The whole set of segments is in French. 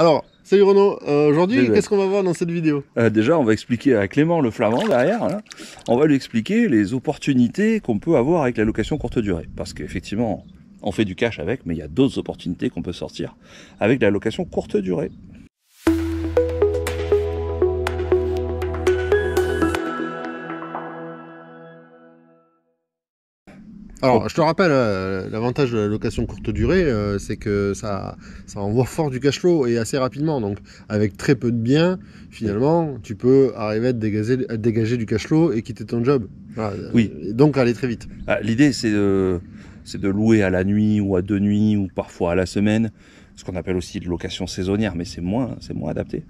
Alors, salut Renaud, euh, aujourd'hui, qu'est-ce qu'on va voir dans cette vidéo euh, Déjà, on va expliquer à Clément le flamand derrière, hein. on va lui expliquer les opportunités qu'on peut avoir avec la location courte durée. Parce qu'effectivement, on fait du cash avec, mais il y a d'autres opportunités qu'on peut sortir avec la location courte durée. Alors, oh. je te rappelle, euh, l'avantage de la location courte durée, euh, c'est que ça, envoie fort du cash flow et assez rapidement. Donc, avec très peu de biens, finalement, tu peux arriver à dégager, du cash flow et quitter ton job. Oui. donc, aller très vite. Ah, l'idée, c'est de louer à la nuit ou à deux nuits ou parfois à la semaine ce qu'on appelle aussi de location saisonnière, mais c'est moins, c'est moins adapté,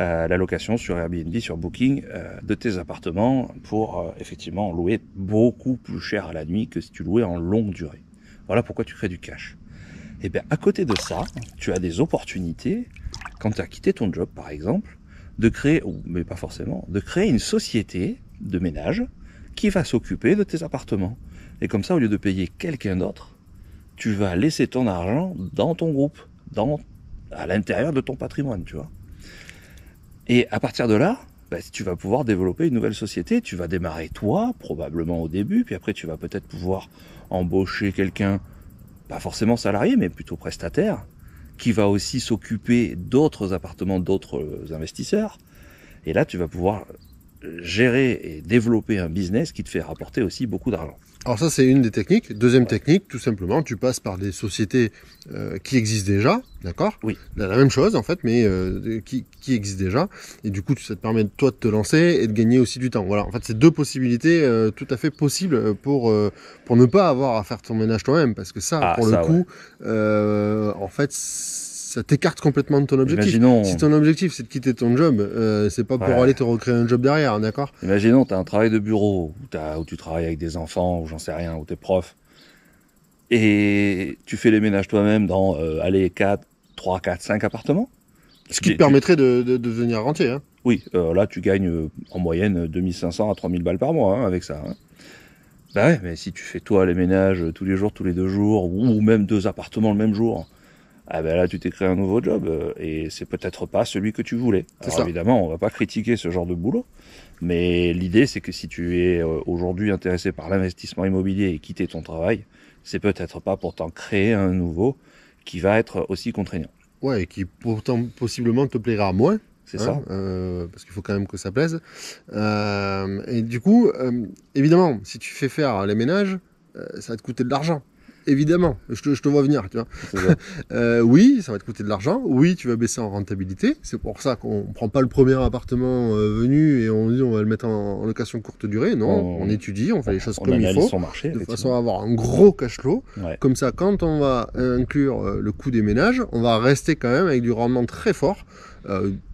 euh, la location sur Airbnb, sur Booking, euh, de tes appartements pour euh, effectivement louer beaucoup plus cher à la nuit que si tu louais en longue durée. Voilà pourquoi tu crées du cash. Et eh bien à côté de ça, tu as des opportunités, quand tu as quitté ton job par exemple, de créer, ou, mais pas forcément, de créer une société de ménage qui va s'occuper de tes appartements. Et comme ça, au lieu de payer quelqu'un d'autre, tu vas laisser ton argent dans ton groupe à l'intérieur de ton patrimoine, tu vois. Et à partir de là, bah, tu vas pouvoir développer une nouvelle société. Tu vas démarrer toi, probablement au début, puis après tu vas peut-être pouvoir embaucher quelqu'un, pas forcément salarié, mais plutôt prestataire, qui va aussi s'occuper d'autres appartements, d'autres investisseurs. Et là, tu vas pouvoir gérer et développer un business qui te fait rapporter aussi beaucoup d'argent. Alors ça, c'est une des techniques. Deuxième technique, tout simplement, tu passes par des sociétés euh, qui existent déjà, d'accord Oui. La, même chose, en fait, mais euh, qui, qui existent déjà. Et du coup, ça te permet, toi, de te lancer et de gagner aussi du temps. Voilà, en fait, c'est deux possibilités euh, tout à fait possibles pour, pour ne pas avoir à faire ton ménage toi-même. Parce que ça, ah, pour le coup, en fait ça t'écarte complètement de ton objectif. Si ton objectif c'est de quitter ton job, euh, c'est pas pour aller te recréer un job derrière, hein, d'accord Imaginons, tu as un travail de bureau, où, as, tu travailles avec des enfants, ou j'en sais rien, ou t'es prof, et tu fais les ménages toi-même dans, euh, allez, 4, 3, 4, 5 appartements. Ce qui te permettrait de, devenir rentier. Hein. Oui, euh, là tu gagnes en moyenne 2500 à 3000 balles par mois hein, avec ça. Hein. Bah ouais, mais si tu fais toi les ménages tous les jours, tous les deux jours, ou même deux appartements le même jour, ah ben là tu t'es créé un nouveau job euh, et c'est peut-être pas celui que tu voulais. Alors évidemment, on va pas critiquer ce genre de boulot, mais l'idée c'est que si tu es euh, aujourd'hui intéressé par l'investissement immobilier et quitter ton travail, c'est peut-être pas pour t'en créer un nouveau qui va être aussi contraignant. Ouais, et qui pourtant possiblement te plaira moins. C'est hein, ça. Euh, parce qu'il faut quand même que ça plaise. et du coup, évidemment, si tu fais faire les ménages, ça va te coûter de l'argent évidemment. Je te, vois venir, tu vois. Euh, oui, ça va te coûter de l'argent. Oui, tu vas baisser en rentabilité. C'est pour ça qu'on ne prend pas le premier appartement euh, venu et on dit on va le mettre en, location courte durée. Non, oh. on, étudie, on fait les choses comme il faut, marché, de façon à avoir un gros cash flow. Comme ça, quand on va inclure euh, le coût des ménages, on va rester quand même avec du rendement très fort.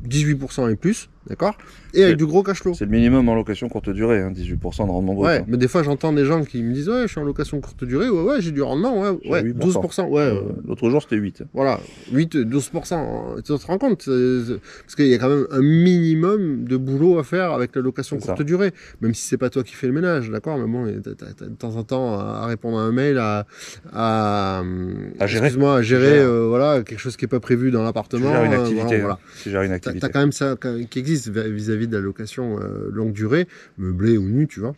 18% euh, et plus, d'accord Et avec du gros cash flow. C'est le minimum en location courte durée, 18% hein, de rendement brut. Ouais, hein. mais des fois j'entends des gens qui me disent Ouais, je suis en location courte durée, ouais, j'ai du rendement, ouais, ouais 12%. Euh, ouais, L'autre jour c'était 8. Voilà, 8, 12%. Tu te rends compte Parce qu'il y a quand même un minimum de boulot à faire avec la location courte durée, même si c'est pas toi qui fais le ménage, d'accord Mais bon, as, de temps en temps à répondre à un mail, à, gérer, moi gérer, euh, voilà, quelque chose qui est pas prévu dans l'appartement. une activité. Hein. T'as une activité. Tu as quand même ça qui existe vis-à-vis de la location euh, longue durée, meublée ou nue, tu vois.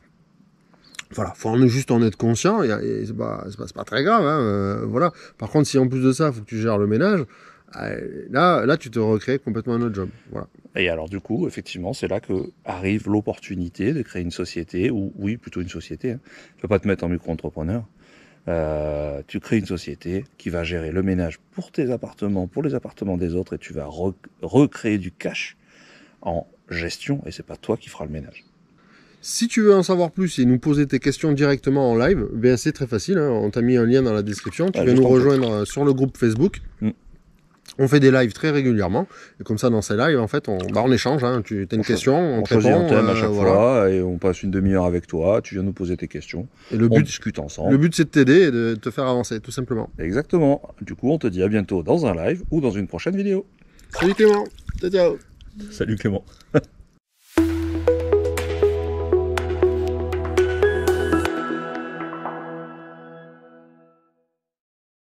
Voilà, faut juste en être conscient, et, et c'est pas, très grave, hein, euh, voilà. Par contre, si en plus de ça, il faut que tu gères le ménage, euh, là, là, tu te recrées complètement un autre job, voilà. Et alors du coup, effectivement, c'est là que arrive l'opportunité de créer une société, ou oui, plutôt une société. Hein. Tu peux pas te mettre en micro-entrepreneur euh, tu crées une société qui va gérer le ménage pour tes appartements, pour les appartements des autres, et tu vas recréer du cash en gestion, et c'est pas toi qui feras le ménage. Si tu veux en savoir plus et nous poser tes questions directement en live, ben c'est très facile. Hein. On t'a mis un lien dans la description. Tu peux nous rejoindre sur le groupe Facebook. Mm on fait des lives très régulièrement. Et comme ça, dans ces lives, en fait, on, bah, on échange. Hein. Tu as une question, on, on choisit un thème à chaque euh, fois et on passe une demi-heure avec toi. Tu viens nous poser tes questions. Et le but, discute ensemble. Le but, c'est de t'aider et de te faire avancer, tout simplement. Exactement. Du coup, on te dit à bientôt dans un live ou dans une prochaine vidéo. Salut Clément. ciao. Salut Clément.